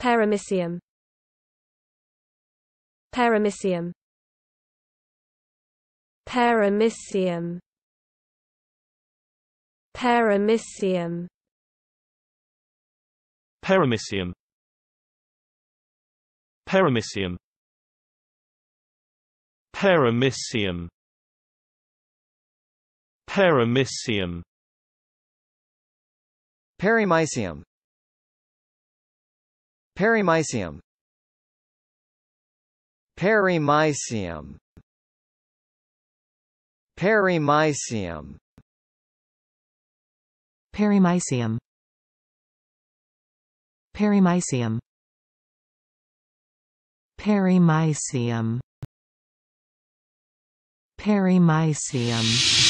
Paramecium. Paramecium. Paramecium. Paramecium. Paramecium. Paramecium. Paramecium. Paramecium. Paramecium. Perimysium. Perimysium. Perimysium. Perimysium. Perimysium. Perimysium. Perimysium.